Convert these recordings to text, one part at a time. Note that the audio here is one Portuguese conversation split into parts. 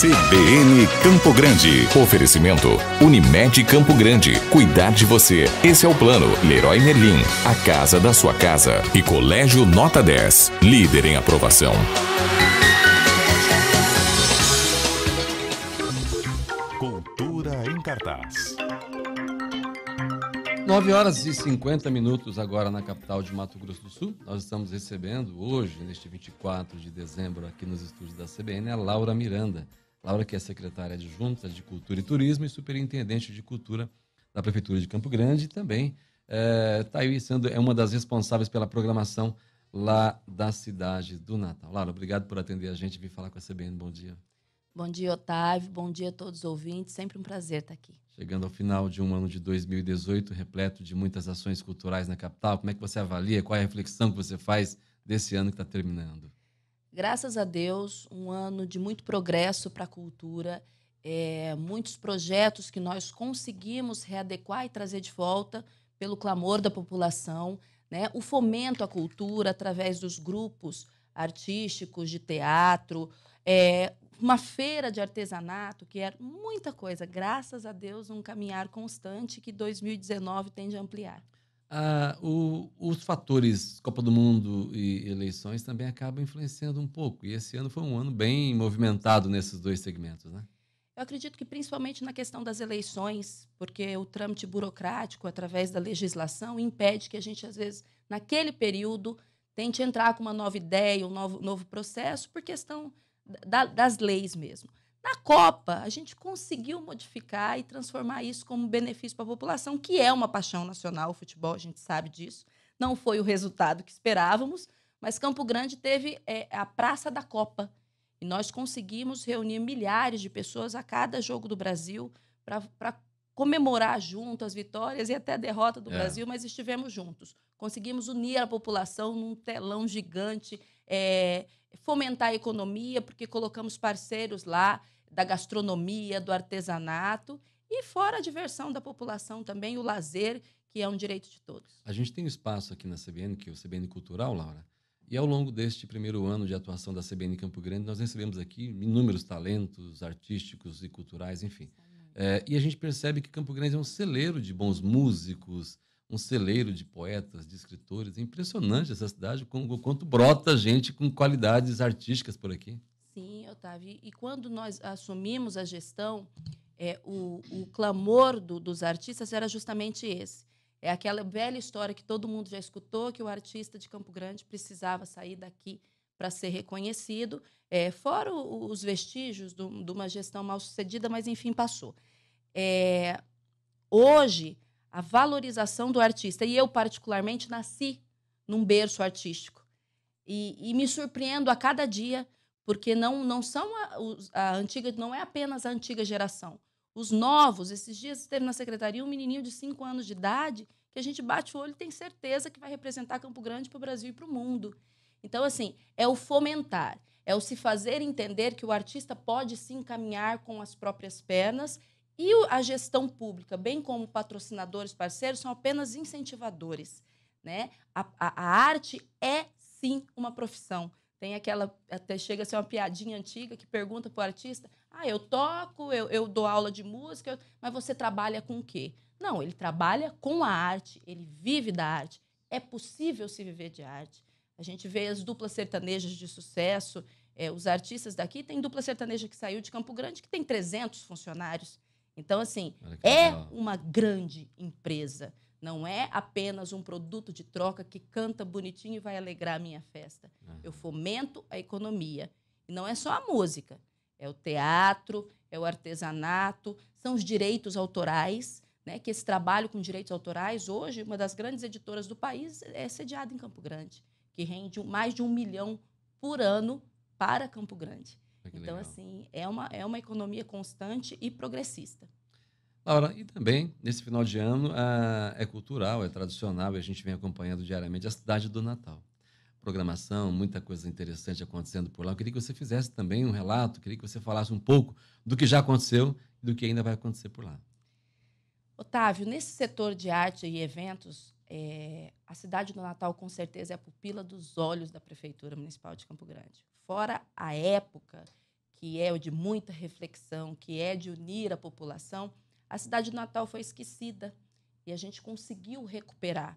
CBN Campo Grande. Oferecimento Unimed Campo Grande. Cuidar de você. Esse é o plano. Leroy Merlin. A casa da sua casa. E Colégio Nota 10. Líder em aprovação. Cultura em cartaz. 9 horas e 50 minutos agora na capital de Mato Grosso do Sul. Nós estamos recebendo hoje, neste 24 de dezembro, aqui nos estúdios da CBN, a Laura Miranda, Laura, que é secretária adjunta de Cultura e Turismo e superintendente de Cultura da Prefeitura de Campo Grande, também está eh, é, aí sendo é uma das responsáveis pela programação lá da cidade do Natal. Laura, obrigado por atender a gente e vir falar com a CBN. Bom dia. Bom dia, Otávio. Bom dia a todos os ouvintes. Sempre um prazer estar aqui. Chegando ao final de um ano de 2018, repleto de muitas ações culturais na capital, como é que você avalia? Qual é a reflexão que você faz desse ano que está terminando? graças a Deus, um ano de muito progresso para a cultura, é, muitos projetos que nós conseguimos readequar e trazer de volta pelo clamor da população, né? o fomento à cultura através dos grupos artísticos, de teatro, é, uma feira de artesanato, que era é muita coisa. Graças a Deus, um caminhar constante que 2019 tende a ampliar. Ah, o, os fatores Copa do Mundo e eleições também acabam influenciando um pouco. E esse ano foi um ano bem movimentado nesses dois segmentos, né? Eu acredito que principalmente na questão das eleições, porque o trâmite burocrático através da legislação impede que a gente às vezes naquele período tente entrar com uma nova ideia, um novo, novo processo por questão da, das leis mesmo. Na Copa, a gente conseguiu modificar e transformar isso como benefício para a população, que é uma paixão nacional, o futebol, a gente sabe disso. Não foi o resultado que esperávamos, mas Campo Grande teve é, a Praça da Copa. E nós conseguimos reunir milhares de pessoas a cada jogo do Brasil para comemorar junto as vitórias e até a derrota do é. Brasil, mas estivemos juntos. Conseguimos unir a população num telão gigante, é, fomentar a economia, porque colocamos parceiros lá da gastronomia, do artesanato e fora a diversão da população também, o lazer, que é um direito de todos. A gente tem um espaço aqui na CBN, que é o CBN Cultural, Laura, e ao longo deste primeiro ano de atuação da CBN Campo Grande, nós recebemos aqui inúmeros talentos artísticos e culturais, enfim. Sim. É, e a gente percebe que Campo Grande é um celeiro de bons músicos, um celeiro de poetas, de escritores. É impressionante essa cidade, o quanto brota gente com qualidades artísticas por aqui. Sim, Otávio. E quando nós assumimos a gestão, é, o, o, clamor do, dos artistas era justamente esse. É aquela velha história que todo mundo já escutou, que o artista de Campo Grande precisava sair daqui para ser reconhecido, é, fora os vestígios do, de uma gestão mal sucedida, mas enfim, passou. É, hoje, a valorização do artista, e eu, particularmente, nasci num berço artístico. E, e me surpreendo a cada dia, porque não, não são a, a antiga, não é apenas a antiga geração. Os novos, esses dias esteve na secretaria um menininho de 5 anos de idade que a gente bate o olho e tem certeza que vai representar Campo Grande para o Brasil e para o mundo. Então, assim, é o fomentar, é o se fazer entender que o artista pode se encaminhar com as próprias pernas e a gestão pública, bem como patrocinadores parceiros, são apenas incentivadores. Né? A, a, a arte é, sim, uma profissão. Tem aquela, até chega a ser uma piadinha antiga que pergunta para o artista: ah, eu toco, eu, eu dou aula de música, mas você trabalha com o quê? Não, ele trabalha com a arte, ele vive da arte. É possível se viver de arte. A gente vê as duplas sertanejas de sucesso. É, os artistas daqui tem dupla sertaneja que saiu de Campo Grande que tem 300 funcionários. Então, assim, é legal. uma grande empresa. Não é apenas um produto de troca que canta bonitinho e vai alegrar a minha festa. Uhum. Eu fomento a economia. E não é só a música. É o teatro, é o artesanato, são os direitos autorais, né? que esse trabalho com direitos autorais, hoje, uma das grandes editoras do país é sediada em Campo Grande que rende mais de um milhão por ano para Campo Grande. Ah, que então, legal. assim, é uma, é uma economia constante e progressista. Laura, e também, nesse final de ano, a, ah, é cultural, é tradicional, e a gente vem acompanhando diariamente a cidade do Natal. Programação, muita coisa interessante acontecendo por lá. Eu queria que você fizesse também um relato, queria que você falasse um pouco do que já aconteceu e do que ainda vai acontecer por lá. Otávio, nesse setor de arte e eventos, é, a cidade do Natal, com certeza, é a pupila dos olhos da Prefeitura Municipal de Campo Grande. Fora a época, que é de muita reflexão, que é de unir a população, a cidade do Natal foi esquecida e a gente conseguiu recuperar.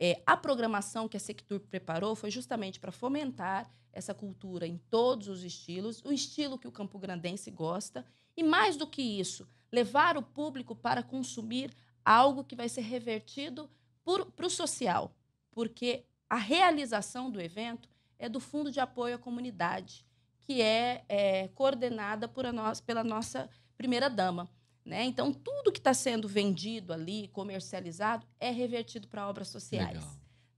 É, a programação que a Sectur preparou foi justamente para fomentar essa cultura em todos os estilos, o estilo que o Campograndense gosta, e mais do que isso, levar o público para consumir algo que vai ser revertido para o social, porque a realização do evento é do Fundo de Apoio à Comunidade, que é, é coordenada por nós, pela nossa primeira-dama. Né? Então, tudo que está sendo vendido ali, comercializado, é revertido para obras sociais.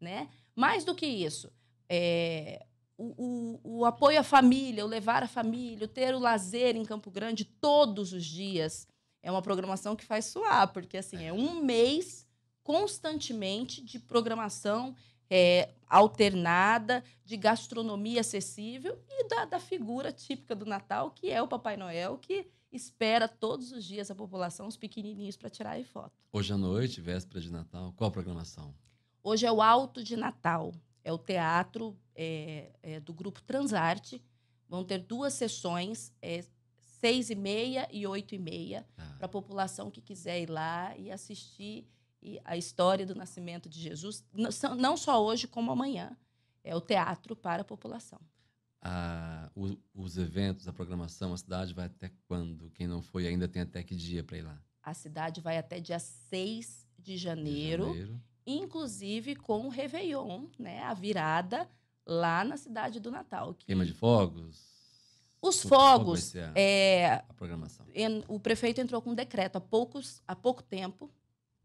Né? Mais do que isso, é, o, o, o, apoio à família, o levar a família, o ter o lazer em Campo Grande todos os dias, é uma programação que faz suar, porque assim é um mês constantemente de programação é, alternada, de gastronomia acessível e da, da figura típica do Natal, que é o Papai Noel, que espera todos os dias a população, os pequenininhos, para tirar foto. Hoje à noite, véspera de Natal, qual a programação? Hoje é o Alto de Natal, é o teatro é, é, do grupo Transarte. Vão ter duas sessões, é, seis e meia e oito e meia, ah. Tá. para a população que quiser ir lá e assistir e a história do nascimento de Jesus, não só hoje como amanhã, é o teatro para a população. Ah, o, os eventos, a programação, a cidade vai até quando? Quem não foi ainda tem até que dia para ir lá? A cidade vai até dia 6 de janeiro, de janeiro. inclusive com o Réveillon, né? a virada lá na cidade do Natal. Que... Queima de fogos? Os fogos. É, a programação. o prefeito entrou com um decreto há, poucos, há pouco tempo,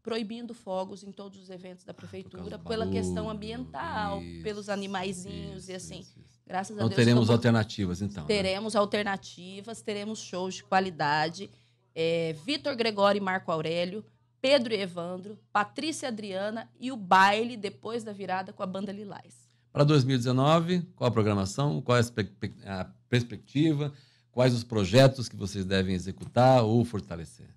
proibindo fogos em todos os eventos da ah, prefeitura ah, pela questão ambiental, isso, pelos animaizinhos isso, e assim. Isso, Graças então, a Deus. teremos como... alternativas, então. Né? Teremos né? alternativas, teremos shows de qualidade. É, Vitor Gregório e Marco Aurélio, Pedro e Evandro, Patrícia e Adriana e o baile depois da virada com a banda Lilás. Para 2019, qual a programação? Qual a perspectiva? Quais os projetos que vocês devem executar ou fortalecer?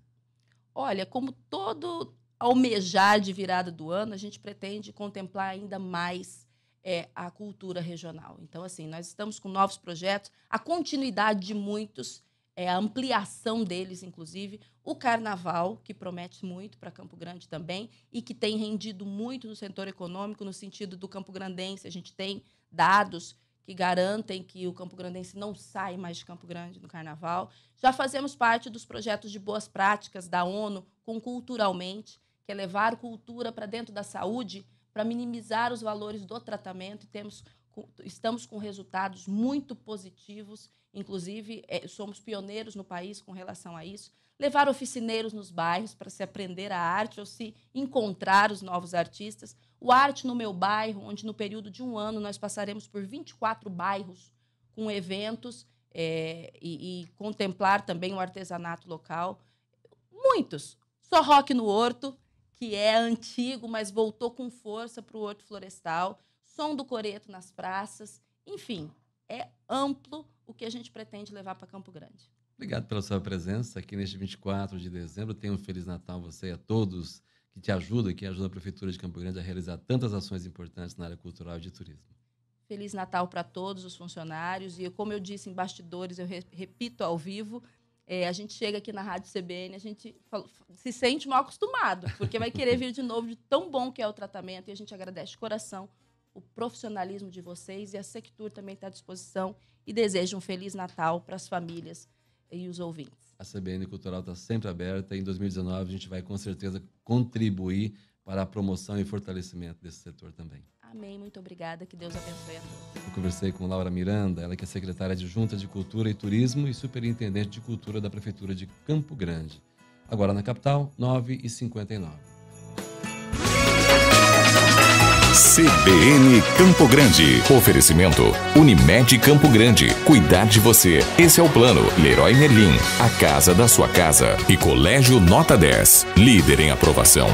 Olha, como todo almejar de virada do ano, a gente pretende contemplar ainda mais é, a cultura regional. Então, assim, nós estamos com novos projetos, a continuidade de muitos, é, a ampliação deles, inclusive, o carnaval, que promete muito para Campo Grande também, e que tem rendido muito no setor econômico, no sentido do Campo Grandense. A gente tem dados que garantem que o Campo Grandense não sai mais de Campo Grande no carnaval. Já fazemos parte dos projetos de boas práticas da ONU com Culturalmente, que é levar cultura para dentro da saúde para minimizar os valores do tratamento e temos estamos com resultados muito positivos, inclusive é, somos pioneiros no país com relação a isso. Levar oficineiros nos bairros para se aprender a arte ou se encontrar os novos artistas. O Arte no Meu Bairro, onde no período de um ano nós passaremos por 24 bairros com eventos é, e, e contemplar também o artesanato local. Muitos. Só rock no horto, que é antigo, mas voltou com força para o Horto Florestal, som do coreto nas praças, enfim, é amplo o que a gente pretende levar para Campo Grande. Obrigado pela sua presença aqui neste 24 de dezembro. Tenha um Feliz Natal você e a todos que te ajudam, que ajudam a Prefeitura de Campo Grande a realizar tantas ações importantes na área cultural e de turismo. Feliz Natal para todos os funcionários e, como eu disse em bastidores, eu repito ao vivo, é, a gente chega aqui na Rádio CBN, a gente se sente mal acostumado, porque vai querer vir de novo de tão bom que é o tratamento. E a gente agradece de coração o profissionalismo de vocês e a Sectur também está à disposição e deseja um Feliz Natal para as famílias e os ouvintes. A CBN Cultural está sempre aberta. Em 2019, a gente vai com certeza contribuir para a promoção e fortalecimento desse setor também. Amém, muito obrigada, que Deus abençoe a todos. Eu conversei com Laura Miranda, ela que é secretária adjunta de Cultura e Turismo e superintendente de Cultura da Prefeitura de Campo Grande. Agora na capital, 9h59. CBN Campo Grande. Oferecimento Unimed Campo Grande. Cuidar de você. Esse é o plano. Leroy Merlin. A casa da sua casa. E Colégio Nota 10. Líder em aprovação.